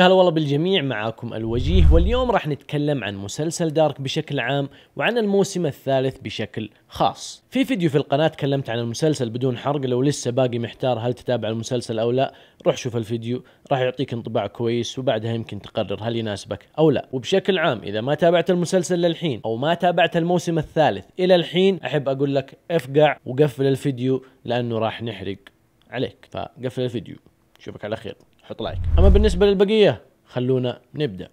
يا هلا والله بالجميع معاكم الوجيه واليوم راح نتكلم عن مسلسل دارك بشكل عام وعن الموسم الثالث بشكل خاص. في فيديو في القناة تكلمت عن المسلسل بدون حرق لو لسه باقي محتار هل تتابع المسلسل او لا روح شوف الفيديو راح يعطيك انطباع كويس وبعدها يمكن تقرر هل يناسبك او لا وبشكل عام اذا ما تابعت المسلسل للحين او ما تابعت الموسم الثالث الى الحين احب اقول لك افقع وقفل الفيديو لانه راح نحرق عليك فقفل الفيديو نشوفك على خير حط لايك اما بالنسبه للبقيه خلونا نبدا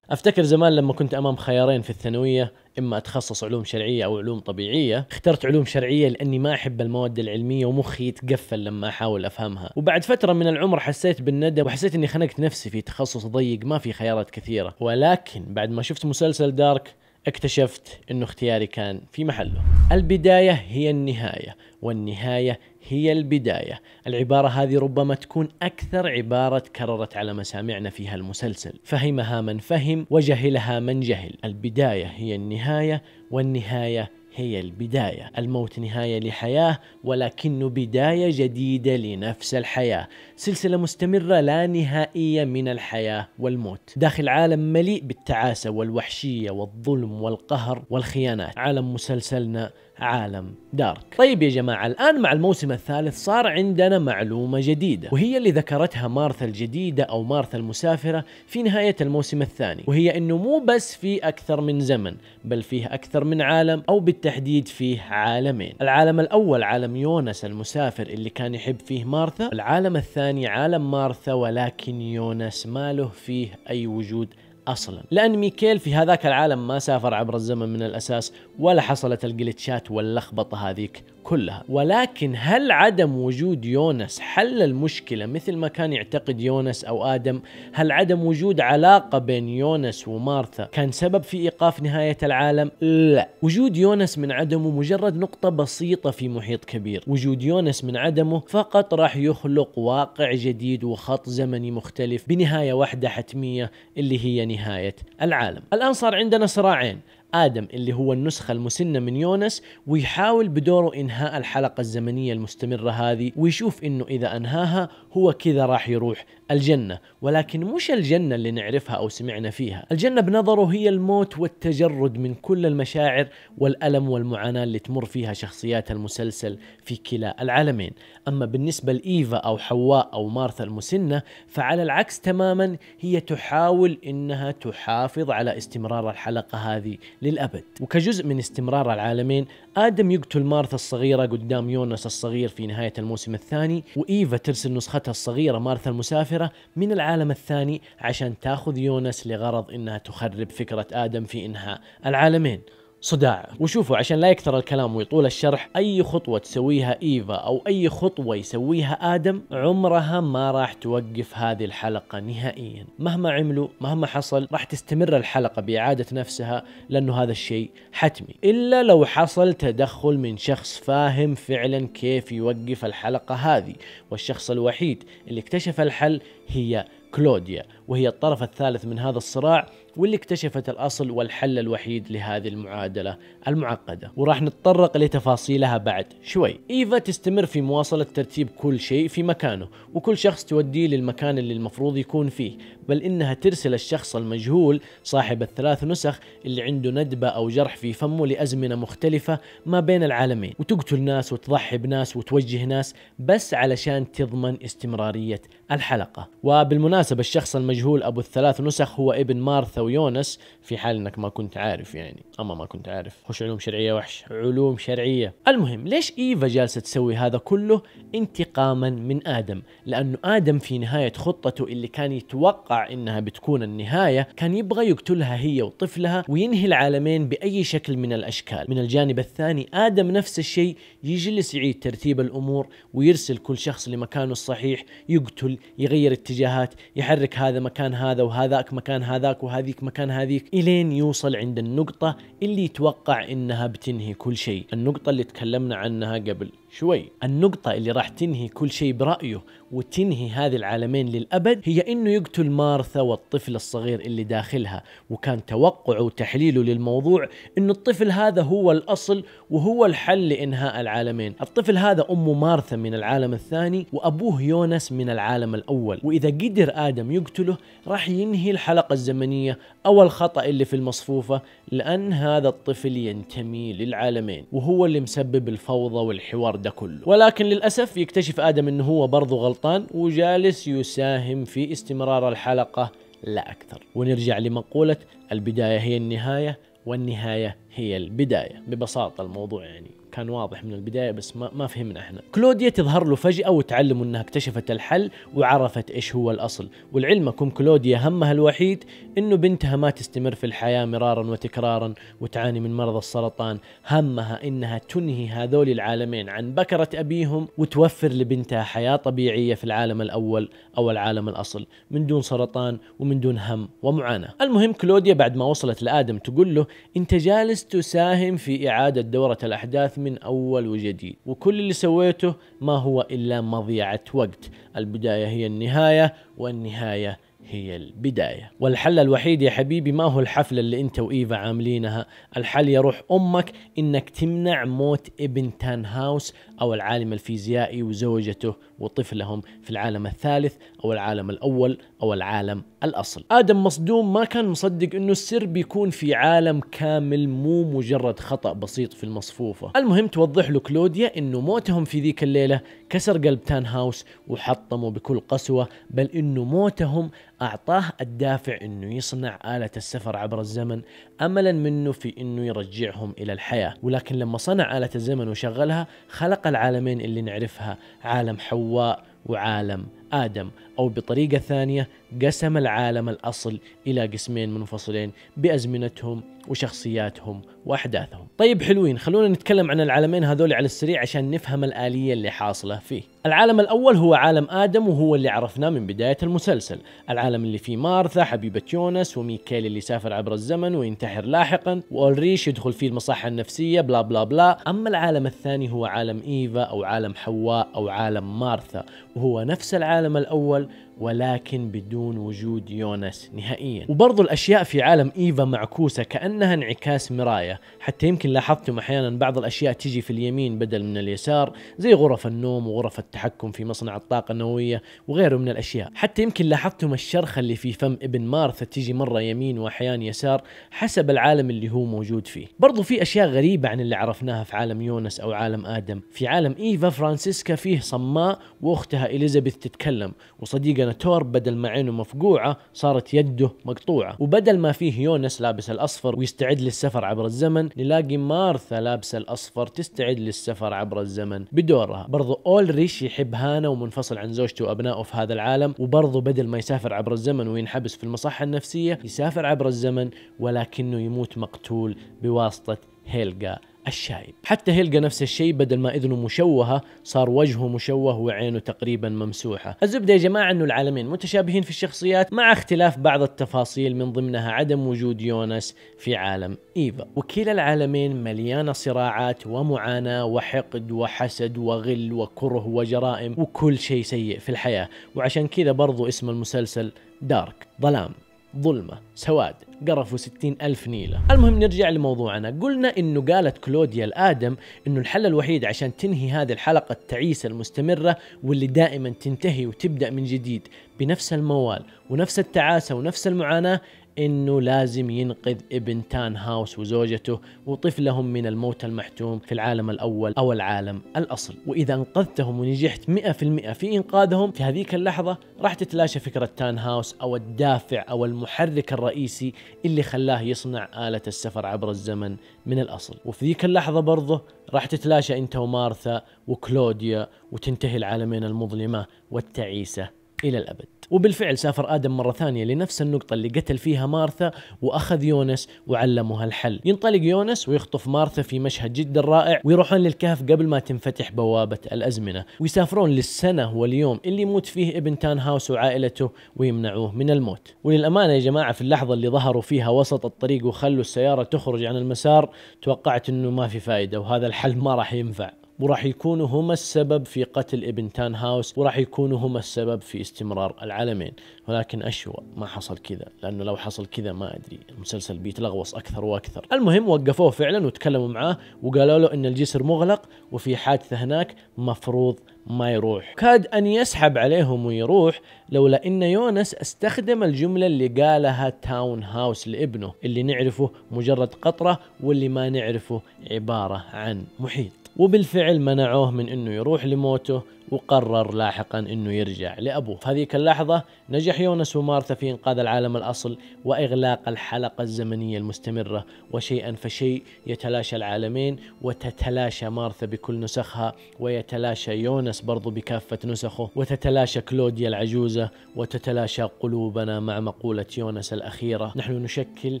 افتكر زمان لما كنت امام خيارين في الثانويه اما اتخصص علوم شرعيه او علوم طبيعيه اخترت علوم شرعيه لاني ما احب المواد العلميه ومخي يتقفل لما احاول افهمها وبعد فتره من العمر حسيت بالندم وحسيت اني خنقت نفسي في تخصص ضيق ما في خيارات كثيره ولكن بعد ما شفت مسلسل دارك اكتشفت انه اختياري كان في محله. البداية هي النهاية والنهاية هي البداية. العبارة هذه ربما تكون أكثر عبارة تكررت على مسامعنا في هالمسلسل. فهمها من فهم وجهلها من جهل. البداية هي النهاية والنهاية هي البداية الموت نهاية لحياة ولكنه بداية جديدة لنفس الحياة سلسلة مستمرة لا نهائية من الحياة والموت داخل عالم مليء بالتعاسة والوحشية والظلم والقهر والخيانات عالم مسلسلنا عالم دارك طيب يا جماعة الآن مع الموسم الثالث صار عندنا معلومة جديدة وهي اللي ذكرتها مارثا الجديدة أو مارثا المسافرة في نهاية الموسم الثاني وهي أنه مو بس في أكثر من زمن بل فيه أكثر من عالم أو بالتالي بالتحديد فيه عالمين العالم الأول عالم يونس المسافر اللي كان يحب فيه مارثا العالم الثاني عالم مارثا ولكن يونس ما له فيه أي وجود اصلا لان ميكيل في هذاك العالم ما سافر عبر الزمن من الاساس ولا حصلت الجلتشات واللخبطه هذيك كلها ولكن هل عدم وجود يونس حل المشكله مثل ما كان يعتقد يونس او ادم هل عدم وجود علاقه بين يونس ومارثا كان سبب في ايقاف نهايه العالم لا وجود يونس من عدمه مجرد نقطه بسيطه في محيط كبير وجود يونس من عدمه فقط راح يخلق واقع جديد وخط زمني مختلف بنهايه واحده حتميه اللي هي نهاية العالم الآن صار عندنا صراعين آدم اللي هو النسخة المسنة من يونس ويحاول بدوره إنهاء الحلقة الزمنية المستمرة هذه ويشوف إنه إذا أنهاها هو كذا راح يروح الجنة ولكن مش الجنة اللي نعرفها أو سمعنا فيها الجنة بنظره هي الموت والتجرد من كل المشاعر والألم والمعاناة اللي تمر فيها شخصيات المسلسل في كلا العالمين أما بالنسبة لإيفا أو حواء أو مارثا المسنة فعلى العكس تماما هي تحاول إنها تحافظ على استمرار الحلقة هذه للأبد وكجزء من استمرار العالمين آدم يقتل مارثا الصغيرة قدام يونس الصغير في نهاية الموسم الثاني وإيفا ترسل نسختها الصغيرة مارثا المسافرة من العالم الثاني عشان تاخذ يونس لغرض إنها تخرب فكرة آدم في إنهاء العالمين صداع وشوفوا عشان لا يكثر الكلام ويطول الشرح اي خطوه تسويها ايفا او اي خطوه يسويها ادم عمرها ما راح توقف هذه الحلقه نهائيا مهما عملوا مهما حصل راح تستمر الحلقه باعاده نفسها لانه هذا الشيء حتمي الا لو حصل تدخل من شخص فاهم فعلا كيف يوقف الحلقه هذه والشخص الوحيد اللي اكتشف الحل هي كلوديا وهي الطرف الثالث من هذا الصراع واللي اكتشفت الأصل والحل الوحيد لهذه المعادلة المعقدة وراح نتطرق لتفاصيلها بعد شوي إيفا تستمر في مواصلة ترتيب كل شيء في مكانه وكل شخص توديه للمكان اللي المفروض يكون فيه بل إنها ترسل الشخص المجهول صاحب الثلاث نسخ اللي عنده ندبة أو جرح في فمه لأزمنة مختلفة ما بين العالمين وتقتل ناس وتضحي بناس وتوجه ناس بس علشان تضمن استمرارية الحلقة وبالمناسبة الشخص المجهول أبو الثلاث نسخ هو ابن مارثا ويونس في حال انك ما كنت عارف يعني اما ما كنت عارف خش علوم شرعيه وحش علوم شرعيه المهم ليش ايفا جالسه تسوي هذا كله انتقاما من ادم لانه ادم في نهايه خطته اللي كان يتوقع انها بتكون النهايه كان يبغى يقتلها هي وطفلها وينهي العالمين باي شكل من الاشكال من الجانب الثاني ادم نفس الشيء يجلس يعيد ترتيب الامور ويرسل كل شخص لمكانه الصحيح يقتل يغير اتجاهات يحرك هذا مكان هذا وهذاك مكان هذاك وهذه هذيك مكان هذيك الين يوصل عند النقطة اللي يتوقع انها بتنهي كل شيء النقطة اللي تكلمنا عنها قبل شوي النقطة اللي راح تنهي كل شيء برأيه وتنهي هذه العالمين للأبد هي أنه يقتل مارثا والطفل الصغير اللي داخلها وكان توقعه وتحليله للموضوع أن الطفل هذا هو الأصل وهو الحل لإنهاء العالمين الطفل هذا أمه مارثا من العالم الثاني وأبوه يونس من العالم الأول وإذا قدر آدم يقتله راح ينهي الحلقة الزمنية أو الخطأ اللي في المصفوفة لأن هذا الطفل ينتمي للعالمين وهو اللي مسبب الفوضى والحوار ده كله ولكن للأسف يكتشف آدم أنه هو برضه غلط السلطان وجالس يساهم في استمرار الحلقة لا أكثر ونرجع لمقولة البداية هي النهاية والنهاية هي البداية ببساطة الموضوع يعني كان واضح من البدايه بس ما, ما فهمنا احنا. كلوديا تظهر له فجاه وتعلم انها اكتشفت الحل وعرفت ايش هو الاصل، ولعلمكم كلوديا همها الوحيد انه بنتها ما تستمر في الحياه مرارا وتكرارا وتعاني من مرض السرطان، همها انها تنهي هذول العالمين عن بكره ابيهم وتوفر لبنتها حياه طبيعيه في العالم الاول او العالم الاصل، من دون سرطان ومن دون هم ومعاناه. المهم كلوديا بعد ما وصلت لادم تقول له انت جالس تساهم في اعاده دوره الاحداث من أول وجديد وكل اللي سويته ما هو إلا مضيعة وقت البداية هي النهاية والنهاية هي البداية والحل الوحيد يا حبيبي ما هو الحفلة اللي انت وإيفا عاملينها الحل يروح أمك انك تمنع موت ابن تان هاوس أو العالم الفيزيائي وزوجته وطفلهم في العالم الثالث أو العالم الأول أو العالم الأصل آدم مصدوم ما كان مصدق أنه السر بيكون في عالم كامل مو مجرد خطأ بسيط في المصفوفة المهم توضح له كلوديا أنه موتهم في ذيك الليلة كسر قلب تان هاوس وحطمه بكل قسوة بل أنه موتهم أعطاه الدافع أنه يصنع آلة السفر عبر الزمن أملا منه في أنه يرجعهم إلى الحياة ولكن لما صنع آلة الزمن وشغلها خلق العالمين اللي نعرفها عالم حواء وعالم آدم أو بطريقة ثانية قسم العالم الأصل إلى قسمين منفصلين بأزمنتهم وشخصياتهم واحداثهم. طيب حلوين خلونا نتكلم عن العالمين هذول على السريع عشان نفهم الآلية اللي حاصلة فيه. العالم الأول هو عالم آدم وهو اللي عرفناه من بداية المسلسل، العالم اللي فيه مارثا حبيبة يونس وميكيل اللي سافر عبر الزمن وينتحر لاحقا وأولريش يدخل فيه المصحة النفسية بلا بلا بلا، أما العالم الثاني هو عالم إيفا أو عالم حواء أو عالم مارثا وهو نفس العالم الأول ولكن بدون وجود يونس نهائيا. وبرضو الأشياء في عالم إيفا معكوسة كأنها انعكاس مراية البداية حتى يمكن لاحظتم أحيانا بعض الأشياء تجي في اليمين بدل من اليسار زي غرف النوم وغرف التحكم في مصنع الطاقة النووية وغيره من الأشياء حتى يمكن لاحظتم الشرخة اللي في فم ابن مارثا تجي مرة يمين وأحيانا يسار حسب العالم اللي هو موجود فيه برضو في أشياء غريبة عن اللي عرفناها في عالم يونس أو عالم آدم في عالم إيفا فرانسيسكا فيه صماء وأختها إليزابيث تتكلم وصديقنا تور بدل ما عينه مفقوعة صارت يده مقطوعة وبدل ما فيه يونس لابس الأصفر ويستعد للسفر عبر الزمن الزمن نلاقي مارثا لابسه الاصفر تستعد للسفر عبر الزمن بدورها برضو اولريش يحب هانا ومنفصل عن زوجته وابنائه في هذا العالم وبرضو بدل ما يسافر عبر الزمن وينحبس في المصحه النفسيه يسافر عبر الزمن ولكنه يموت مقتول بواسطه هيلغا الشايب حتى هيلجا نفس الشيء بدل ما اذنه مشوهه صار وجهه مشوه وعينه تقريبا ممسوحه الزبده يا جماعه انه العالمين متشابهين في الشخصيات مع اختلاف بعض التفاصيل من ضمنها عدم وجود يونس في عالم ايفا وكلا العالمين مليانه صراعات ومعاناه وحقد وحسد وغل وكره وجرائم وكل شيء سيء في الحياه وعشان كذا برضو اسم المسلسل دارك ظلام ظلمة سواد قرفوا ستين ألف نيلة المهم نرجع لموضوعنا قلنا أنه قالت كلوديا الآدم أنه الحل الوحيد عشان تنهي هذه الحلقة التعيسة المستمرة واللي دائما تنتهي وتبدأ من جديد بنفس الموال ونفس التعاسة ونفس المعاناة انه لازم ينقذ ابن تان هاوس وزوجته وطفلهم من الموت المحتوم في العالم الاول او العالم الاصل واذا انقذتهم ونجحت 100% في انقاذهم في هذيك اللحظه راح تتلاشى فكره تان هاوس او الدافع او المحرك الرئيسي اللي خلاه يصنع اله السفر عبر الزمن من الاصل وفي ذيك اللحظه برضه راح تتلاشى انت ومارثا وكلوديا وتنتهي العالمين المظلمه والتعيسه إلى الأبد وبالفعل سافر آدم مرة ثانية لنفس النقطة اللي قتل فيها مارثا وأخذ يونس وعلمها الحل ينطلق يونس ويخطف مارثا في مشهد جدا رائع ويروحون للكهف قبل ما تنفتح بوابة الأزمنة ويسافرون للسنة واليوم اللي يموت فيه ابن تان هاوس وعائلته ويمنعوه من الموت وللأمانة يا جماعة في اللحظة اللي ظهروا فيها وسط الطريق وخلوا السيارة تخرج عن المسار توقعت أنه ما في فائدة وهذا الحل ما راح ينفع وراح يكونوا هما السبب في قتل ابن تان هاوس وراح يكونوا هما السبب في استمرار العالمين ولكن أشوى ما حصل كذا لأنه لو حصل كذا ما أدري المسلسل بيتلغوص أكثر وأكثر المهم وقفوه فعلا وتكلموا معاه وقالوا له أن الجسر مغلق وفي حادثة هناك مفروض ما يروح كاد أن يسحب عليهم ويروح لولا أن يونس استخدم الجملة اللي قالها تاون هاوس لابنه اللي نعرفه مجرد قطرة واللي ما نعرفه عبارة عن محيط وبالفعل منعوه من انه يروح لموته وقرر لاحقا انه يرجع لابوه في هذيك اللحظه نجح يونس ومارثا في انقاذ العالم الاصل واغلاق الحلقه الزمنيه المستمره وشيئا فشيء يتلاشى العالمين وتتلاشى مارثا بكل نسخها ويتلاشى يونس برضو بكافه نسخه وتتلاشى كلوديا العجوزه وتتلاشى قلوبنا مع مقوله يونس الاخيره نحن نشكل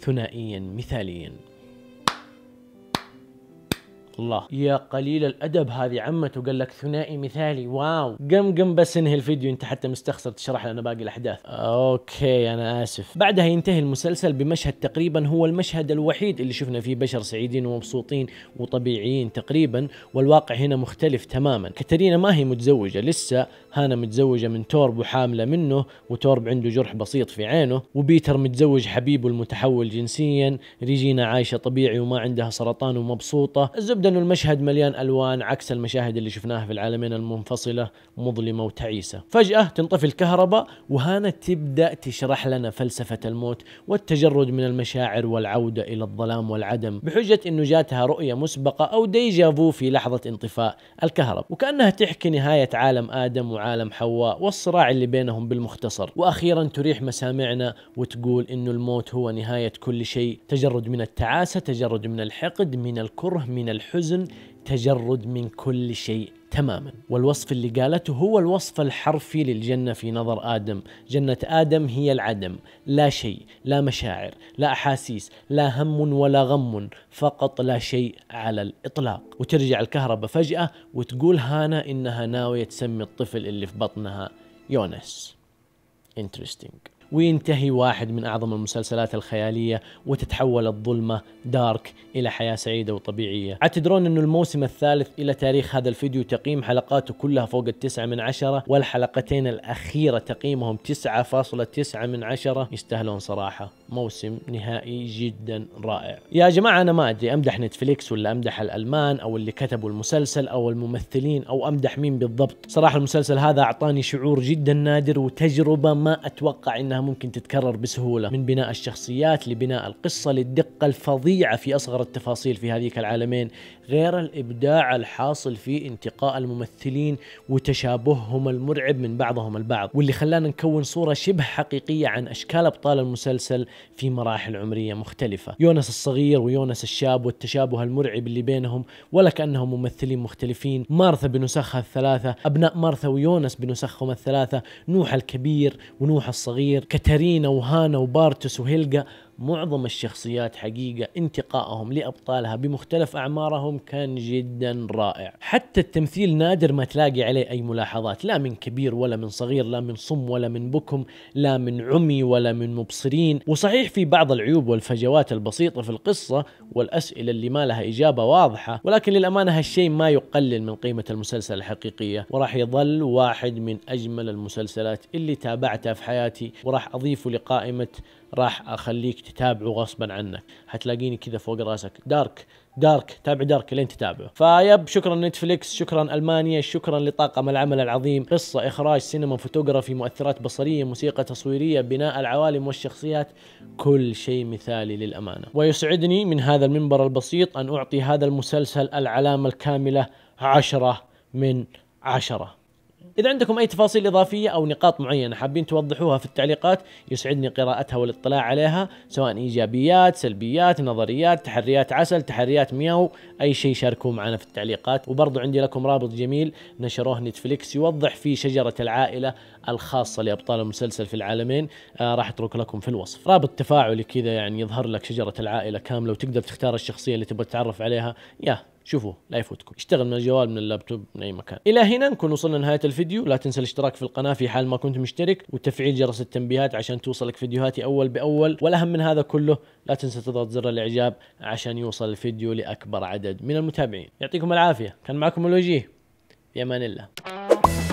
ثنائيا مثاليا الله يا قليل الادب هذه عمته قال لك ثنائي مثالي واو قم قم بس انهي الفيديو انت حتى مستخسر تشرح لنا باقي الاحداث اوكي انا اسف بعدها ينتهي المسلسل بمشهد تقريبا هو المشهد الوحيد اللي شفنا فيه بشر سعيدين ومبسوطين وطبيعيين تقريبا والواقع هنا مختلف تماما كاترينا ما هي متزوجه لسه هانا متزوجه من تورب وحامله منه وتورب عنده جرح بسيط في عينه وبيتر متزوج حبيبه المتحول جنسيا ريجينا عايشه طبيعي وما عندها سرطان ومبسوطه يبدو أن المشهد مليان ألوان عكس المشاهد اللي شفناها في العالمين المنفصلة مظلمة وتعيسة فجأة تنطفي الكهرباء وهنا تبدأ تشرح لنا فلسفة الموت والتجرد من المشاعر والعودة إلى الظلام والعدم بحجة أنه جاتها رؤية مسبقة أو ديجافو في لحظة انطفاء الكهرباء وكأنها تحكي نهاية عالم آدم وعالم حواء والصراع اللي بينهم بالمختصر وأخيرا تريح مسامعنا وتقول أنه الموت هو نهاية كل شيء تجرد من التعاسة تجرد من الحقد من الكره من الحب الحزن تجرد من كل شيء تماما والوصف اللي قالته هو الوصف الحرفي للجنة في نظر آدم جنة آدم هي العدم لا شيء لا مشاعر لا أحاسيس لا هم ولا غم فقط لا شيء على الإطلاق وترجع الكهرباء فجأة وتقول هانا إنها ناوية تسمي الطفل اللي في بطنها يونس interesting وينتهي واحد من أعظم المسلسلات الخيالية وتتحول الظلمة دارك إلى حياة سعيدة وطبيعية أعتدرون أن الموسم الثالث إلى تاريخ هذا الفيديو تقييم حلقاته كلها فوق التسعة من عشرة والحلقتين الأخيرة تقييمهم تسعة فاصلة تسعة من عشرة يستاهلون صراحة موسم نهائي جدا رائع يا جماعة أنا ما أدري أمدح نتفليكس ولا أمدح الألمان أو اللي كتبوا المسلسل أو الممثلين أو أمدح مين بالضبط صراحة المسلسل هذا أعطاني شعور جدا نادر وتجربة ما أتوقع إن انها ممكن تتكرر بسهولة من بناء الشخصيات لبناء القصة للدقة الفظيعة في أصغر التفاصيل في هذيك العالمين غير الإبداع الحاصل في انتقاء الممثلين وتشابههم المرعب من بعضهم البعض واللي خلانا نكون صورة شبه حقيقية عن أشكال أبطال المسلسل في مراحل عمرية مختلفة يونس الصغير ويونس الشاب والتشابه المرعب اللي بينهم ولا كأنهم ممثلين مختلفين مارثا بنسخها الثلاثة أبناء مارثا ويونس بنسخهم الثلاثة نوح الكبير ونوح الصغير كاتارينا وهانا وبارتوس وهيلجا معظم الشخصيات حقيقة انتقائهم لأبطالها بمختلف أعمارهم كان جدا رائع حتى التمثيل نادر ما تلاقي عليه أي ملاحظات لا من كبير ولا من صغير لا من صم ولا من بكم لا من عمي ولا من مبصرين وصحيح في بعض العيوب والفجوات البسيطة في القصة والأسئلة اللي ما لها إجابة واضحة ولكن للأمانة هالشيء ما يقلل من قيمة المسلسل الحقيقية وراح يظل واحد من أجمل المسلسلات اللي تابعتها في حياتي وراح أضيفه لقائمة راح اخليك تتابعه غصبا عنك حتلاقيني كذا فوق راسك دارك دارك تابع دارك لين تتابعه فيب شكرا نتفليكس شكرا المانيا شكرا لطاقم العمل العظيم قصه اخراج سينما فوتوغرافي مؤثرات بصريه موسيقى تصويريه بناء العوالم والشخصيات كل شيء مثالي للامانه ويسعدني من هذا المنبر البسيط ان اعطي هذا المسلسل العلامه الكامله عشره من عشره إذا عندكم أي تفاصيل إضافية أو نقاط معينة حابين توضحوها في التعليقات يسعدني قراءتها والاطلاع عليها سواء إيجابيات سلبيات نظريات تحريات عسل تحريات مياو أي شيء شاركوه معنا في التعليقات وبرضو عندي لكم رابط جميل نشروه نتفليكس يوضح فيه شجرة العائلة الخاصه لابطال المسلسل في العالمين آه راح اترك لكم في الوصف رابط تفاعلي كذا يعني يظهر لك شجره العائله كامله وتقدر تختار الشخصيه اللي تبغى تتعرف عليها يا شوفوا لا يفوتكم اشتغل من الجوال من اللابتوب من اي مكان الى هنا نكون وصلنا لنهايه الفيديو لا تنسى الاشتراك في القناه في حال ما كنت مشترك وتفعيل جرس التنبيهات عشان توصلك فيديوهاتي اول باول والاهم من هذا كله لا تنسى تضغط زر الاعجاب عشان يوصل الفيديو لاكبر عدد من المتابعين يعطيكم العافيه كان معكم الوجيه في امان الله